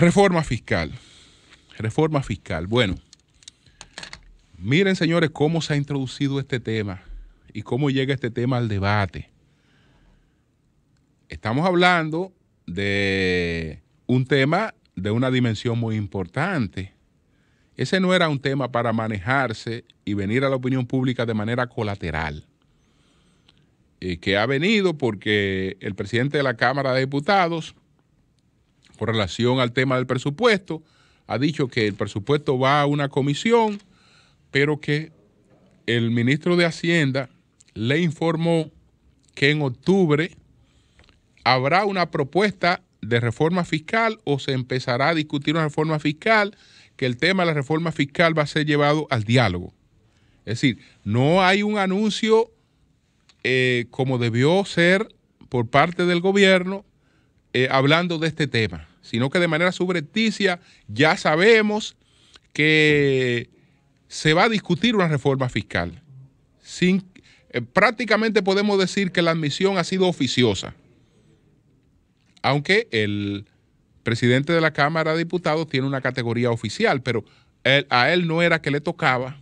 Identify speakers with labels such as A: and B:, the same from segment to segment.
A: Reforma fiscal. Reforma fiscal. Bueno, miren señores cómo se ha introducido este tema y cómo llega este tema al debate. Estamos hablando de un tema de una dimensión muy importante. Ese no era un tema para manejarse y venir a la opinión pública de manera colateral, eh, que ha venido porque el presidente de la Cámara de Diputados por relación al tema del presupuesto. Ha dicho que el presupuesto va a una comisión, pero que el ministro de Hacienda le informó que en octubre habrá una propuesta de reforma fiscal o se empezará a discutir una reforma fiscal, que el tema de la reforma fiscal va a ser llevado al diálogo. Es decir, no hay un anuncio eh, como debió ser por parte del gobierno eh, hablando de este tema sino que de manera subrepticia ya sabemos que se va a discutir una reforma fiscal. Eh, prácticamente podemos decir que la admisión ha sido oficiosa, aunque el presidente de la Cámara de Diputados tiene una categoría oficial, pero a él no era que le tocaba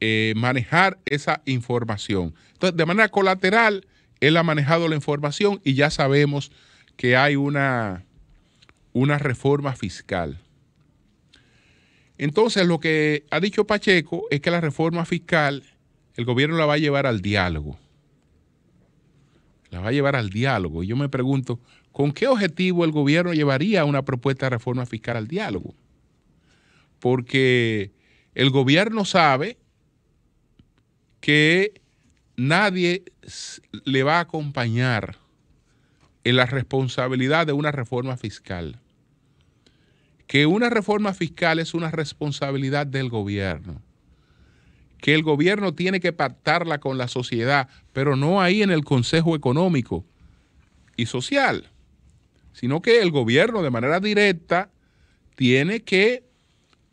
A: eh, manejar esa información. Entonces, de manera colateral, él ha manejado la información y ya sabemos que hay una una reforma fiscal. Entonces, lo que ha dicho Pacheco es que la reforma fiscal el gobierno la va a llevar al diálogo. La va a llevar al diálogo. Y yo me pregunto, ¿con qué objetivo el gobierno llevaría una propuesta de reforma fiscal al diálogo? Porque el gobierno sabe que nadie le va a acompañar en la responsabilidad de una reforma fiscal que una reforma fiscal es una responsabilidad del gobierno, que el gobierno tiene que pactarla con la sociedad, pero no ahí en el Consejo Económico y Social, sino que el gobierno de manera directa tiene que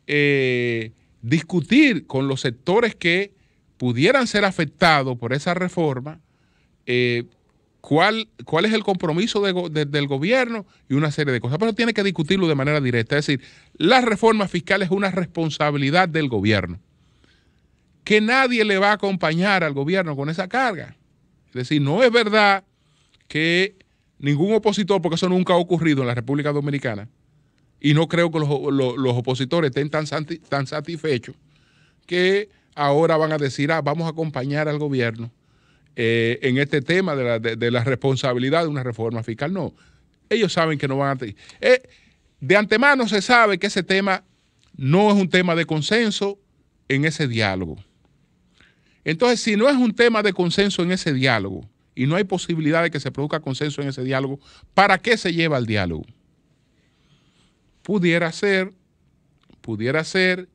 A: eh, discutir con los sectores que pudieran ser afectados por esa reforma, eh, cuál, es el compromiso del gobierno y una serie de cosas. Pero tiene que discutirlo de manera directa. Es decir, la reforma fiscal es una responsabilidad del gobierno. Que nadie le va a acompañar al gobierno con esa carga. Es decir, no es verdad que ningún opositor, porque eso nunca ha ocurrido en la República Dominicana, y no creo que los, opositores estén tan, tan satisfechos que ahora van a decir, ah, vamos a acompañar al gobierno eh, en este tema de la, responsabilidad de una reforma fiscal. No, ellos saben que no van a... Eh, de antemano se sabe que ese tema no es un tema de consenso en ese diálogo. Entonces, si no es un tema de consenso en ese diálogo y no hay posibilidad de que se produzca consenso en ese diálogo, ¿para qué se lleva el diálogo? Pudiera ser, pudiera ser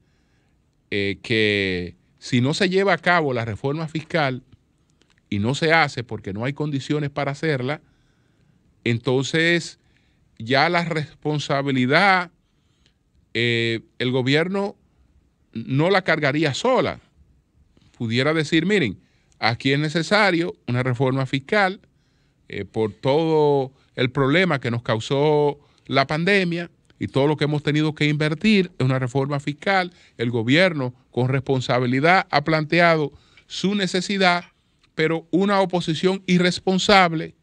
A: eh, que si no se lleva a cabo la reforma fiscal, y no se hace porque no hay condiciones para hacerla, entonces ya la responsabilidad eh, el gobierno no la cargaría sola. Pudiera decir, miren, aquí es necesario una reforma fiscal eh, por todo el problema que nos causó la pandemia y todo lo que hemos tenido que invertir en una reforma fiscal. El gobierno con responsabilidad ha planteado su necesidad pero una oposición irresponsable,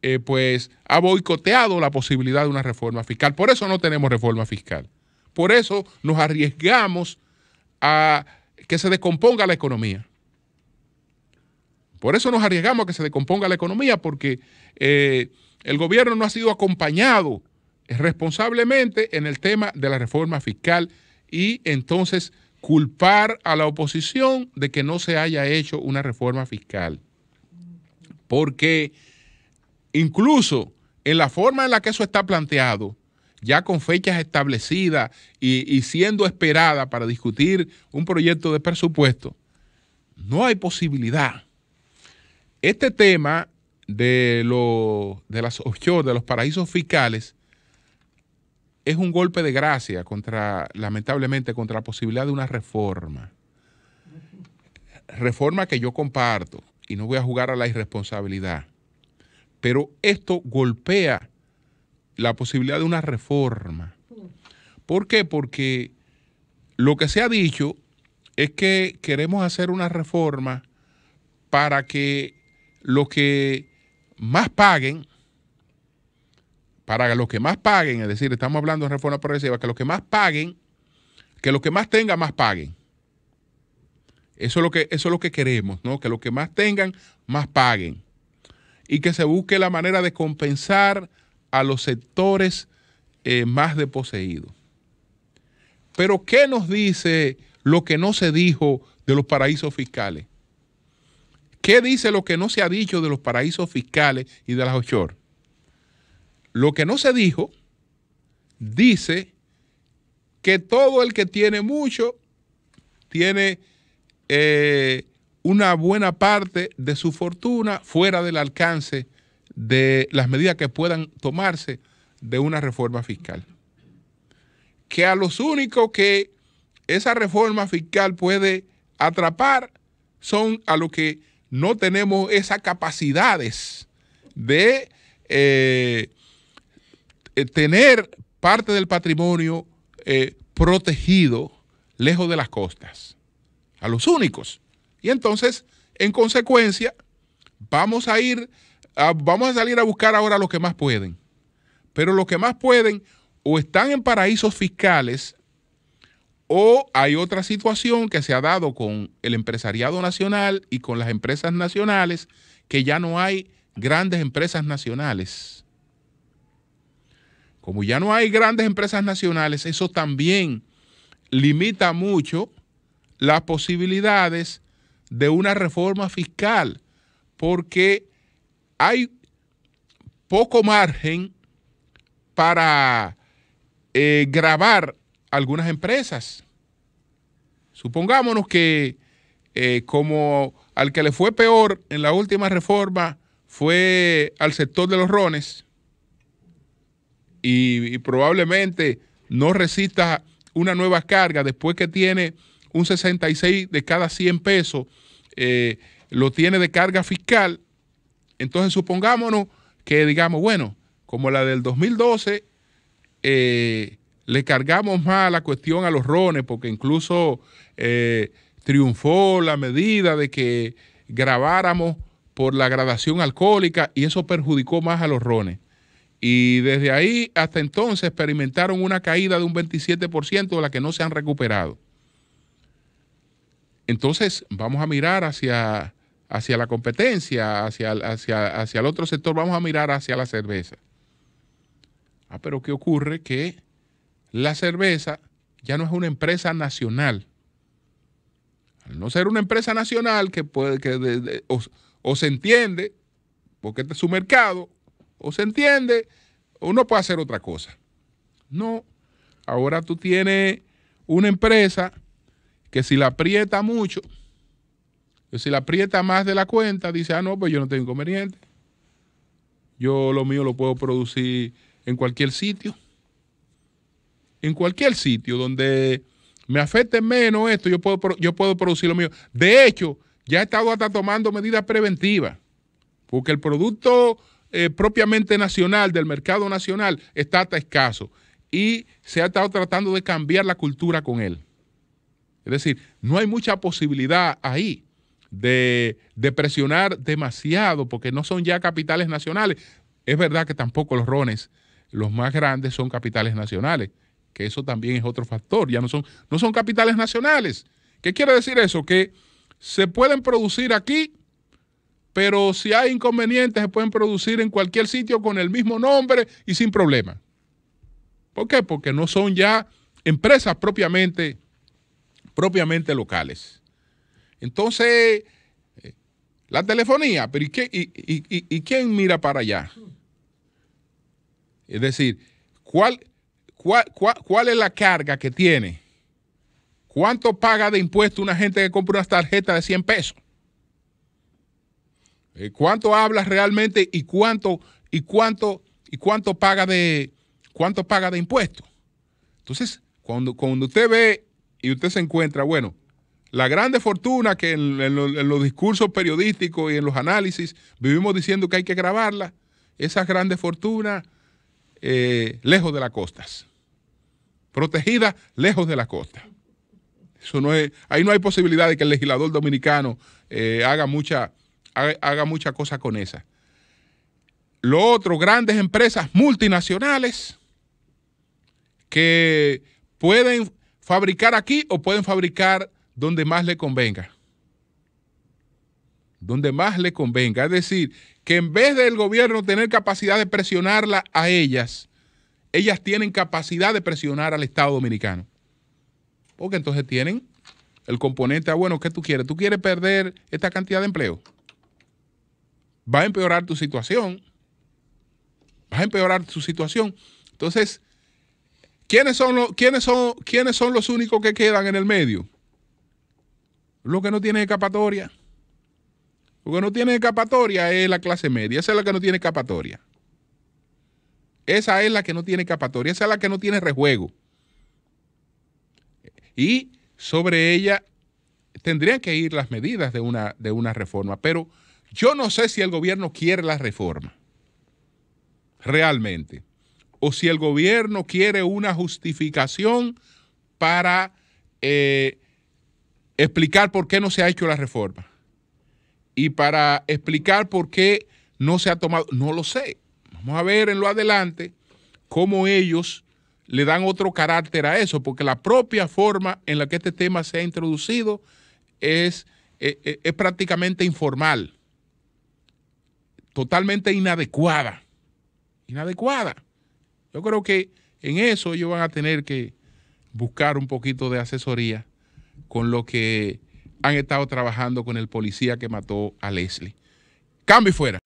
A: eh, pues ha boicoteado la posibilidad de una reforma fiscal. Por eso no tenemos reforma fiscal. Por eso nos arriesgamos a que se descomponga la economía. Por eso nos arriesgamos a que se descomponga la economía, porque eh, el gobierno no ha sido acompañado responsablemente en el tema de la reforma fiscal y entonces culpar a la oposición de que no se haya hecho una reforma fiscal. Porque incluso en la forma en la que eso está planteado, ya con fechas establecidas y, siendo esperada para discutir un proyecto de presupuesto, no hay posibilidad. Este tema de, de las de los paraísos fiscales, es un golpe de gracia contra, lamentablemente, contra la posibilidad de una reforma. Reforma que yo comparto y no voy a jugar a la irresponsabilidad. Pero esto golpea la posibilidad de una reforma. ¿Por qué? Porque lo que se ha dicho es que queremos hacer una reforma para que los que más paguen para los que más paguen, es decir, estamos hablando de reforma progresiva, que los que más paguen, que los que más tengan, más paguen. Eso es lo que, eso lo que queremos, ¿no? Que los que más tengan, más paguen. Y que se busque la manera de compensar a los sectores eh, más deposeídos. Pero, ¿qué nos dice lo que no se dijo de los paraísos fiscales? ¿Qué dice lo que no se ha dicho de los paraísos fiscales y de las offshore? Lo que no se dijo dice que todo el que tiene mucho tiene eh, una buena parte de su fortuna fuera del alcance de las medidas que puedan tomarse de una reforma fiscal. Que a los únicos que esa reforma fiscal puede atrapar son a los que no tenemos esas capacidades de eh, eh, tener parte del patrimonio eh, protegido lejos de las costas, a los únicos. Y entonces, en consecuencia, vamos a ir, vamos a salir a buscar ahora los que más pueden. Pero los que más pueden o están en paraísos fiscales o hay otra situación que se ha dado con el empresariado nacional y con las empresas nacionales, que ya no hay grandes empresas nacionales. Como ya no hay grandes empresas nacionales, eso también limita mucho las posibilidades de una reforma fiscal, porque hay poco margen para eh, grabar algunas empresas. Supongámonos que eh, como al que le fue peor en la última reforma fue al sector de los rones, y, probablemente no resista una nueva carga después que tiene un 66 de cada 100 pesos, eh, lo tiene de carga fiscal. Entonces supongámonos que digamos, bueno, como la del 2012, eh, le cargamos más la cuestión a los rones, porque incluso eh, triunfó la medida de que grabáramos por la gradación alcohólica y eso perjudicó más a los rones y desde ahí hasta entonces experimentaron una caída de un 27% de la que no se han recuperado. Entonces vamos a mirar hacia, hacia la competencia, hacia, hacia, el otro sector, vamos a mirar hacia la cerveza. Ah, pero ¿qué ocurre? Que la cerveza ya no es una empresa nacional. Al no ser una empresa nacional que puede, que o, se entiende, porque este es su mercado, o se entiende o no puede hacer otra cosa. No, ahora tú tienes una empresa que si la aprieta mucho, si la aprieta más de la cuenta, dice, ah, no, pues yo no tengo inconveniente. Yo lo mío lo puedo producir en cualquier sitio. En cualquier sitio donde me afecte menos esto, yo puedo, yo puedo producir lo mío. De hecho, ya he estado hasta tomando medidas preventivas, porque el producto eh, propiamente nacional, del mercado nacional, está hasta escaso. Y se ha estado tratando de cambiar la cultura con él. Es decir, no hay mucha posibilidad ahí de, presionar demasiado porque no son ya capitales nacionales. Es verdad que tampoco los rones, los más grandes, son capitales nacionales, que eso también es otro factor. Ya no son, no son capitales nacionales. ¿Qué quiere decir eso? Que se pueden producir aquí pero si hay inconvenientes se pueden producir en cualquier sitio con el mismo nombre y sin problema. ¿Por qué? Porque no son ya empresas propiamente, propiamente locales. Entonces, eh, la telefonía, pero ¿y, quién mira para allá? Es decir, ¿cuál, cuál, cuál es la carga que tiene? ¿Cuánto paga de impuesto una gente que compra una tarjeta de 100 pesos? Eh, ¿Cuánto hablas realmente y cuánto, y cuánto, y cuánto paga de cuánto paga de impuestos? Entonces, cuando, cuando usted ve y usted se encuentra, bueno, la grande fortuna que en, los discursos periodísticos y en los análisis vivimos diciendo que hay que grabarla, esas grandes fortunas eh, lejos de las costas, protegidas lejos de las costas. Eso no es, ahí no hay posibilidad de que el legislador dominicano eh, haga mucha, haga muchas cosas con esa. Lo otro, grandes empresas multinacionales que pueden fabricar aquí o pueden fabricar donde más le convenga. Donde más le convenga. Es decir, que en vez del gobierno tener capacidad de presionarla a ellas, ellas tienen capacidad de presionar al Estado dominicano. Porque entonces tienen el componente, ah, bueno, ¿qué tú quieres? ¿Tú quieres perder esta cantidad de empleo? va a empeorar tu situación. Va a empeorar tu situación. Entonces, ¿quiénes son, los, quiénes, son, ¿quiénes son los únicos que quedan en el medio? Los que no tienen escapatoria. Lo que no tiene escapatoria es la clase media. Esa es la que no tiene escapatoria. Esa es la que no tiene escapatoria. Esa es la que no tiene rejuego. Y sobre ella tendrían que ir las medidas de una, de una reforma. Pero yo no sé si el gobierno quiere la reforma, realmente, o si el gobierno quiere una justificación para eh, explicar por qué no se ha hecho la reforma y para explicar por qué no se ha tomado, no lo sé. Vamos a ver en lo adelante cómo ellos le dan otro carácter a eso, porque la propia forma en la que este tema se ha introducido es, eh, eh, es prácticamente informal totalmente inadecuada. Inadecuada. Yo creo que en eso ellos van a tener que buscar un poquito de asesoría con lo que han estado trabajando con el policía que mató a Leslie. Cambio fuera.